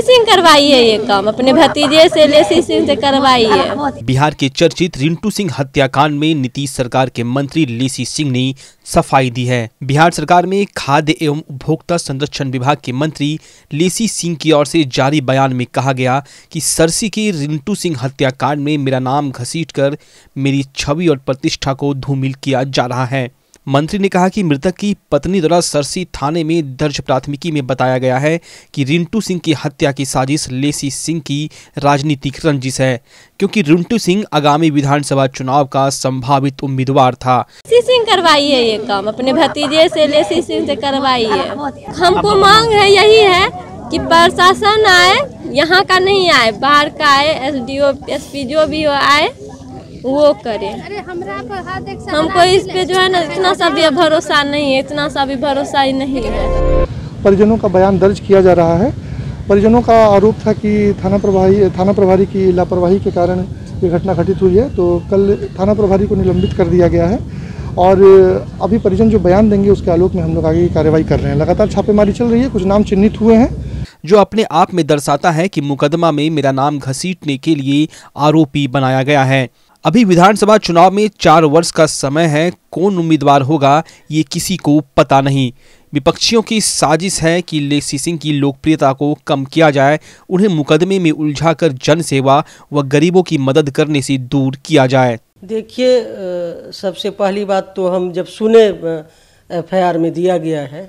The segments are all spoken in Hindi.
लेसिंग करवाई है ये काम अपने भतीजे से लेसिंग से करवाई है बिहार के चर्चित रिंटू सिंह हत्याकांड में नीतीश सरकार के मंत्री लेसी सिंह ने सफाई दी है बिहार सरकार में खाद्य एवं उपभोक्ता संरक्षण विभाग के मंत्री लेसी सिंह की ओर से जारी बयान में कहा गया कि सरसी के रिंटू सिंह हत्याकांड में मेरा नाम घसीट कर मेरी छवि और प्रतिष्ठा को धूमिल किया जा रहा है मंत्री ने कहा कि मृतक की पत्नी द्वारा सरसी थाने में दर्ज प्राथमिकी में बताया गया है कि रिंटू सिंह की हत्या की साजिश लेसी सिंह की राजनीतिक रंजिश है क्योंकि रिंटू सिंह आगामी विधानसभा चुनाव का संभावित उम्मीदवार था सिंह करवाई है ये काम अपने भतीजे से लेसी सिंह से करवाई है हमको मांग है यही है कि प्रशासन आए यहाँ का नहीं आए बाहर का आए S D O S P जो भी हो आए वो करें हमको इस पे जो है ना इतना सा भी भरोसा नहीं है इतना सा भी भरोसा ही नहीं है परिजनों का बयान दर्ज किया जा रहा है परिजनों का आरोप था कि थाना प्रभारी थाना प्रभारी की लापरवाही के कारण ये घटना घटित हुई है तो कल थाना प्रभारी को निलंबित कर दिया गया है और अभी परिजन जो बयान देंगे उसके आलोक में हम लोग आगे की कार्यवाही कर रहे हैं लगातार छापेमारी चल रही है कुछ नाम चिन्हित हुए हैं जो अपने आप में दर्शाता है कि मुकदमा में मेरा नाम घसीटने के लिए आरोपी बनाया गया है अभी विधानसभा चुनाव में चार वर्ष का समय है कौन उम्मीदवार होगा ये किसी को पता नहीं विपक्षियों की साजिश है कि लेसी सिंह की लोकप्रियता को कम किया जाए उन्हें मुकदमे में उलझाकर जन सेवा व गरीबों की मदद करने से दूर किया जाए देखिए सबसे पहली बात तो हम जब सुने एफ में दिया गया है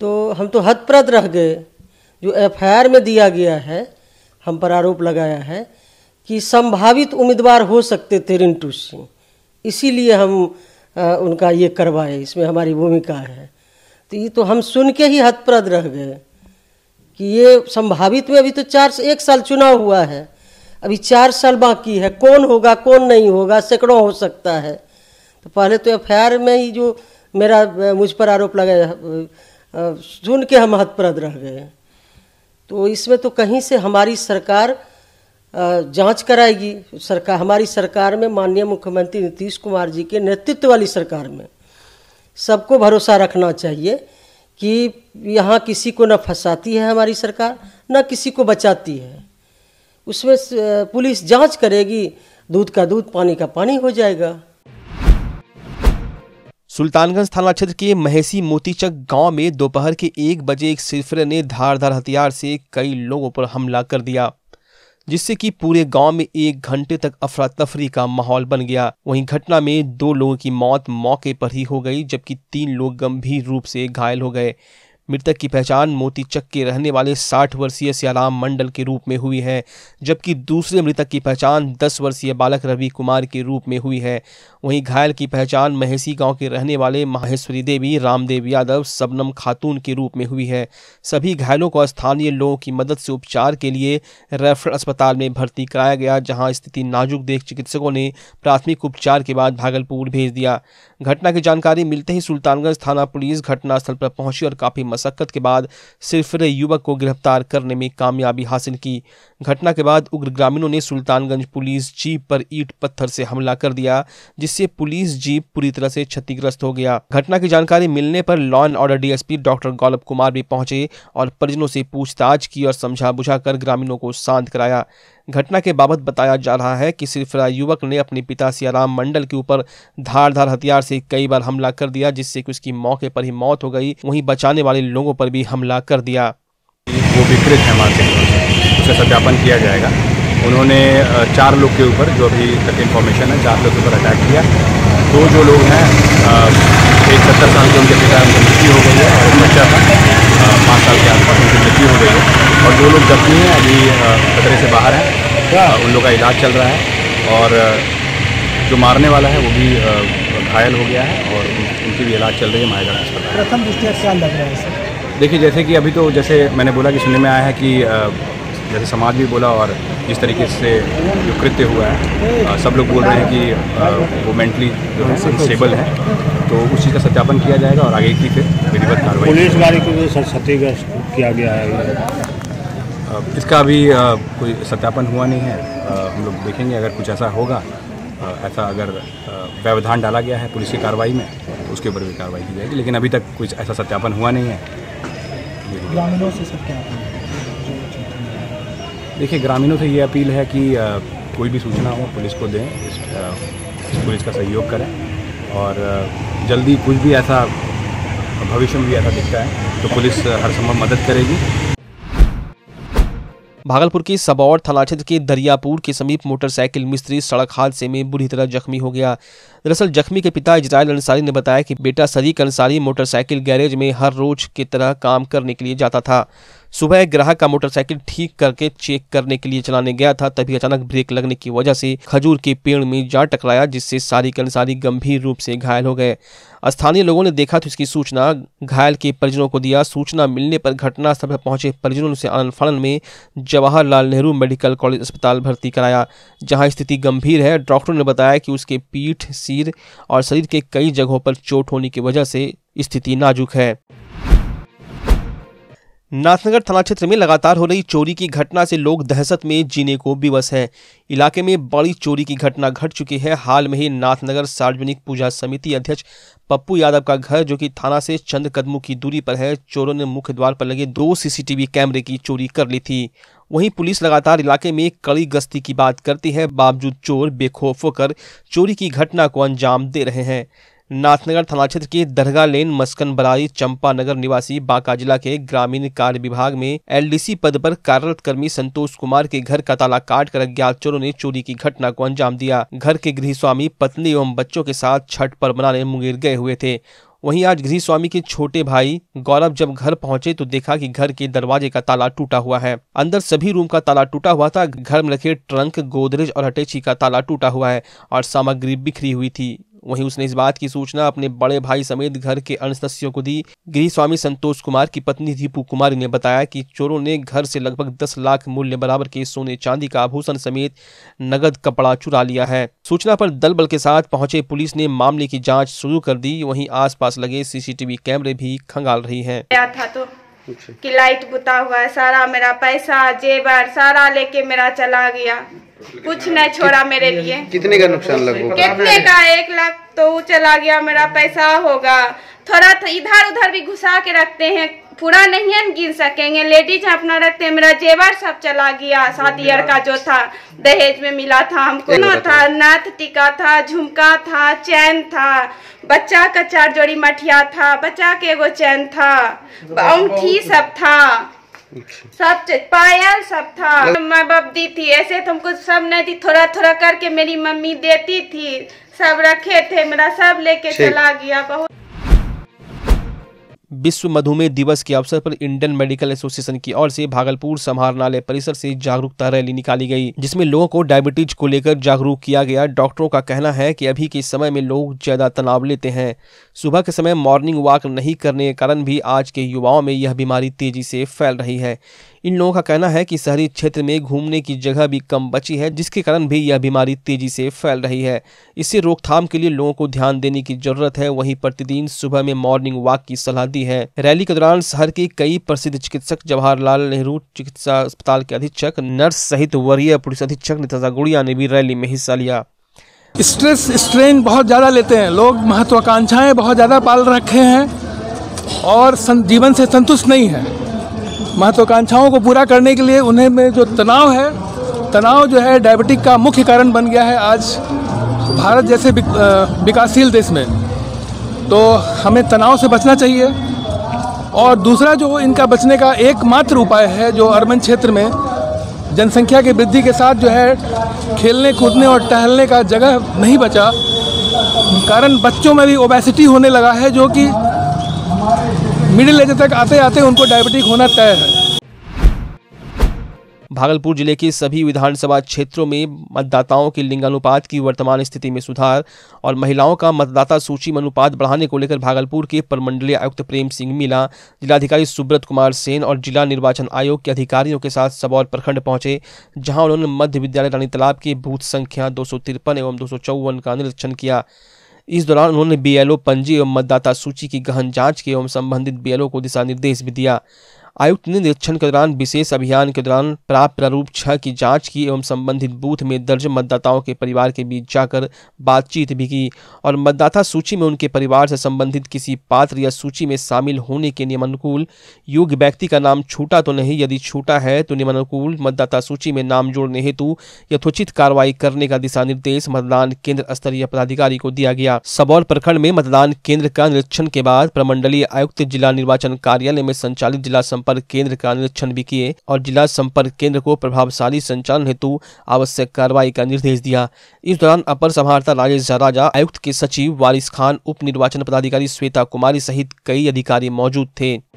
तो हम तो हतप्रद रह गए जो एफ में दिया गया है हम पर आरोप लगाया है कि संभावित उम्मीदवार हो सकते थे रिंटू सिंह इसीलिए हम आ, उनका ये करवाए इसमें हमारी भूमिका है तो ये तो हम सुन के ही हतप्रद रह गए कि ये संभावित में अभी तो चार एक साल चुनाव हुआ है अभी चार साल बाकी है कौन होगा कौन नहीं होगा सैकड़ों हो सकता है तो पहले तो एफ में ही जो मेरा मुझ पर आरोप लगा सुन के हम हतप्रद रह गए तो इसमें तो कहीं से हमारी सरकार जांच कराएगी सरकार हमारी सरकार में माननीय मुख्यमंत्री नीतीश कुमार जी के नेतृत्व वाली सरकार में सबको भरोसा रखना चाहिए कि यहाँ किसी को न फंसाती है हमारी सरकार न किसी को बचाती है उसमें पुलिस जांच करेगी दूध का दूध पानी का पानी हो जाएगा सुल्तानगंज थाना क्षेत्र के महेशी मोतीचक गांव में दोपहर के एक बजे एक सिफरे ने धारदार हथियार से कई लोगों पर हमला कर दिया जिससे कि पूरे गांव में एक घंटे तक अफरा तफरी का माहौल बन गया वहीं घटना में दो लोगों की मौत मौके पर ही हो गई जबकि तीन लोग गंभीर रूप से घायल हो गए मृतक की पहचान मोतीचक के रहने वाले 60 वर्षीय सियाराम मंडल के रूप में हुई है जबकि दूसरे मृतक की पहचान 10 वर्षीय बालक रवि कुमार के रूप में हुई है वहीं घायल की पहचान महेशी गांव के रहने वाले माहेश्वरी देवी रामदेव यादव सबनम खातून के रूप में हुई है सभी घायलों को स्थानीय लोगों की मदद से उपचार के लिए रेफर अस्पताल में भर्ती कराया गया जहाँ स्थिति नाजुक देख चिकित्सकों ने प्राथमिक उपचार के बाद भागलपुर भेज दिया घटना की जानकारी मिलते ही सुल्तानगंज थाना पुलिस घटनास्थल पर पहुंची और काफी मशक्क़त के बाद सिरफिर युवक को गिरफ्तार करने में कामयाबी हासिल की घटना के बाद उग्र ग्रामीणों ने सुल्तानगंज पुलिस जीप पर ईट पत्थर से हमला कर दिया जिससे पुलिस जीप पूरी तरह से क्षतिग्रस्त हो गया घटना की जानकारी मिलने पर law and order DSP doctor Gaulabh Kumar भी पहुंचे और परिजनों से पूछताछ की और समझा बुझा ग्रामीणों को शांत कराया घटना के बाबत बताया जा रहा है कि सिरफिरा युवक ने अपने पिता सियाराम मंडल के ऊपर धारधार हथियार से कई बार हमला कर दिया जिससे कि उसकी मौके पर ही मौत हो गई वहीं बचाने वाले लोगों पर भी हमला कर दिया वो विपरीत है मानसिक उसका सत्यापन किया जाएगा उन्होंने चार लोग के ऊपर जो अभी तक इन्फॉर्मेशन है चार लोग के ऊपर अटैक किया दो जो लोग हैं एक सत्तर साल के उनके पिता उनकी मृत्यु हो गई है और बच्चा था और दो लोग जख्मी हैं अभी खतरे से बाहर हैं उन लोग का इलाज चल रहा है और जो मारने वाला है वो भी घायल हो गया है और उनकी भी इलाज चल रही है मायागढ़ अस्पताल प्रथम दृष्टि लग रहा है देखिए जैसे कि अभी तो जैसे मैंने बोला कि सुनने में आया है कि जैसे समाज भी बोला और जिस तरीके से जो कृत्य हुआ है सब लोग बोल रहे हैं कि वो मेंटली जो है अनस्टेबल है तो उस चीज़ का सत्यापन किया जाएगा और आगे की फिर विधिवत कार्रवाई पुलिस गाड़ी को तो क्षतिग्रस्त किया गया है इसका अभी कोई सत्यापन हुआ नहीं है हम लोग देखेंगे अगर कुछ ऐसा होगा ऐसा अगर व्यवधान डाला गया है पुलिस की कार्रवाई में तो उसके ऊपर भी कार्रवाई की जाएगी लेकिन अभी तक कुछ ऐसा सत्यापन हुआ नहीं है ग्रामीणों से सत्यापन देखिए ग्रामीणों से ये अपील है कि कोई भी सूचना हो पुलिस को दें इस, इस पुलिस का सहयोग करें और जल्दी कुछ भी ऐसा भविष्य में भी ऐसा दिखता है तो पुलिस हर संभव मदद करेगी भागलपुर की सबौर थाना क्षेत्र के दरियापुर के समीप मोटरसाइकिल मिस्त्री सड़क हादसे में बुरी तरह जख्मी हो गया दरअसल जख्मी के पिता इजराइल अंसारी ने बताया कि बेटा सदीक अंसारी मोटरसाइकिल गैरेज में हर रोज की तरह काम करने के लिए जाता था सुबह ग्राहक का मोटरसाइकिल ठीक करके चेक करने के लिए चलाने गया था तभी अचानक ब्रेक लगने की वजह से खजूर के पेड़ में जा टकराया जिससे सारी कर्मचारी गंभीर रूप से घायल हो गए स्थानीय लोगों ने देखा तो इसकी सूचना घायल के परिजनों को दिया सूचना मिलने पर घटनास्थल पर पहुंचे परिजनों से आनंद में जवाहरलाल नेहरू मेडिकल कॉलेज अस्पताल भर्ती कराया जहां स्थिति गंभीर है डॉक्टरों ने बताया कि उसके पीठ सिर और शरीर के कई जगहों पर चोट होने की वजह से स्थिति नाजुक है नाथनगर थाना क्षेत्र में लगातार हो रही चोरी की घटना से लोग दहशत में जीने को विवश हैं इलाके में बड़ी चोरी की घटना घट चुकी है हाल में ही नाथनगर सार्वजनिक पूजा समिति अध्यक्ष पप्पू यादव का घर जो कि थाना से चंद कदमों की दूरी पर है चोरों ने मुख्य द्वार पर लगे दो सीसीटीवी कैमरे की चोरी कर ली थी वहीं पुलिस लगातार इलाके में कड़ी गश्ती की बात करती है बावजूद चोर बेखौफ होकर चोरी की घटना को अंजाम दे रहे हैं नाथनगर थाना क्षेत्र के दरगाह लेन मस्कन बरारी चंपा नगर निवासी बांका जिला के ग्रामीण कार्य विभाग में एलडीसी पद पर कार्यरत कर्मी संतोष कुमार के घर का ताला काट कर अज्ञात चोरों ने चोरी की घटना को अंजाम दिया घर के गृह स्वामी पत्नी एवं बच्चों के साथ छठ पर मनाने मुंगेर गए हुए थे वहीं आज गृह स्वामी के छोटे भाई गौरव जब घर पहुंचे तो देखा कि घर के दरवाजे का ताला टूटा हुआ है अंदर सभी रूम का ताला टूटा हुआ था घर में रखे ट्रंक गोदरेज और अटैची का ताला टूटा हुआ है और सामग्री बिखरी हुई थी वहीं उसने इस बात की सूचना अपने बड़े भाई समेत घर के अन्य सदस्यों को दी गृह स्वामी संतोष कुमार की पत्नी दीपू कुमारी ने बताया कि चोरों ने घर से लगभग दस लाख मूल्य बराबर के सोने चांदी का आभूषण समेत नगद कपड़ा चुरा लिया है सूचना पर दल बल के साथ पहुंचे पुलिस ने मामले की जाँच शुरू कर दी वही आस लगे सीसीटीवी कैमरे भी खंगाल रही है था तो अच्छा। कि लाइट बुता हुआ है सारा मेरा पैसा जेबर सारा लेके मेरा चला गया कुछ नहीं छोड़ा मेरे लिए कितने का नुकसान लगा कितने का एक लाख तो चला गया मेरा पैसा होगा थोड़ा तो इधर उधर भी घुसा के रखते हैं पूरा नहीं हम गिन सकेंगे लेडीज अपना रखते मेरा जेवर सब चला गया सात ईयर का जो था दहेज में मिला था हमको ना था नाथ टीका था झुमका था चैन था बच्चा का चार जोड़ी मठिया था बच्चा के एगो चैन था औंठी तो सब था अच्छा। सब पायल सब था मैं बब दी थी ऐसे तुमको तो सब नहीं थी थोड़ा थोड़ा करके मेरी मम्मी देती थी सब रखे थे मेरा सब लेके चला गया बहुत विश्व मधुमेह दिवस के अवसर पर इंडियन मेडिकल एसोसिएशन की ओर से भागलपुर समाहरणालय परिसर से जागरूकता रैली निकाली गई जिसमें लोगों को डायबिटीज को लेकर जागरूक किया गया डॉक्टरों का कहना है कि अभी के समय में लोग ज्यादा तनाव लेते हैं सुबह के समय मॉर्निंग वॉक नहीं करने के कारण भी आज के युवाओं में यह बीमारी तेजी से फैल रही है इन लोगों का कहना है कि शहरी क्षेत्र में घूमने की जगह भी कम बची है जिसके कारण भी यह बीमारी तेजी से फैल रही है इससे रोकथाम के लिए लोगों को ध्यान देने की जरूरत है वहीं प्रतिदिन सुबह में मॉर्निंग वॉक की सलाह दी की है रैली के दौरान शहर के कई प्रसिद्ध चिकित्सक जवाहरलाल नेहरू चिकित्सा अस्पताल के अधीक्षक नर्स सहित वरीय पुलिस अधीक्षक नितजा गुड़िया ने भी रैली में हिस्सा लिया स्ट्रेस स्ट्रेन बहुत ज़्यादा लेते हैं लोग महत्वाकांक्षाएं बहुत ज़्यादा पाल रखे हैं और जीवन से संतुष्ट नहीं है महत्वाकांक्षाओं को पूरा करने के लिए उन्हें में जो तनाव है तनाव जो है डायबिटिक का मुख्य कारण बन गया है आज भारत जैसे विकासशील देश में तो हमें तनाव से बचना चाहिए और दूसरा जो इनका बचने का एकमात्र उपाय है जो अर्बन क्षेत्र में जनसंख्या की वृद्धि के साथ जो है खेलने कूदने और टहलने का जगह नहीं बचा कारण बच्चों में भी ओबेसिटी होने लगा है जो कि मिडिल एज तक आते आते उनको डायबिटिक होना तय है भागलपुर जिले के सभी विधानसभा क्षेत्रों में मतदाताओं के लिंगानुपात की वर्तमान स्थिति में सुधार और महिलाओं का मतदाता सूची में अनुपात बढ़ाने को लेकर भागलपुर के प्रमंडलीय आयुक्त प्रेम सिंह मीला जिलाधिकारी सुब्रत कुमार सेन और जिला निर्वाचन आयोग के अधिकारियों के साथ सबौर प्रखंड पहुंचे जहां उन्होंने मध्य विद्यालय रानी तालाब के बूथ संख्या दो एवं दो का निरीक्षण किया इस दौरान उन्होंने बीएलओ पंजी एवं मतदाता सूची की गहन जांच के एवं संबंधित बीएलओ को दिशा निर्देश भी दिया आयुक्त ने निरीक्षण के दौरान विशेष अभियान के दौरान प्राप्त प्रारूप छह की जांच की एवं संबंधित बूथ में दर्ज मतदाताओं के परिवार के बीच जाकर बातचीत भी की और मतदाता सूची में उनके परिवार से संबंधित किसी पात्र या सूची में शामिल होने के नियमानुकूल योग्य व्यक्ति का नाम छूटा तो नहीं यदि छूटा है तो नियमानुकूल मतदाता सूची में नाम जोड़ने हेतु यथोचित कार्रवाई करने का दिशा निर्देश मतदान केंद्र स्तरीय पदाधिकारी को दिया गया सबौर प्रखंड में मतदान केंद्र का निरीक्षण के बाद प्रमंडलीय आयुक्त जिला निर्वाचन कार्यालय में संचालित जिला संपर्क केंद्र का निरीक्षण भी किए और जिला संपर्क केंद्र को प्रभावशाली संचालन हेतु आवश्यक कार्रवाई का निर्देश दिया इस दौरान अपर समाहर्ता राजेश राजा आयुक्त के सचिव वारिस खान उप निर्वाचन पदाधिकारी श्वेता कुमारी सहित कई अधिकारी मौजूद थे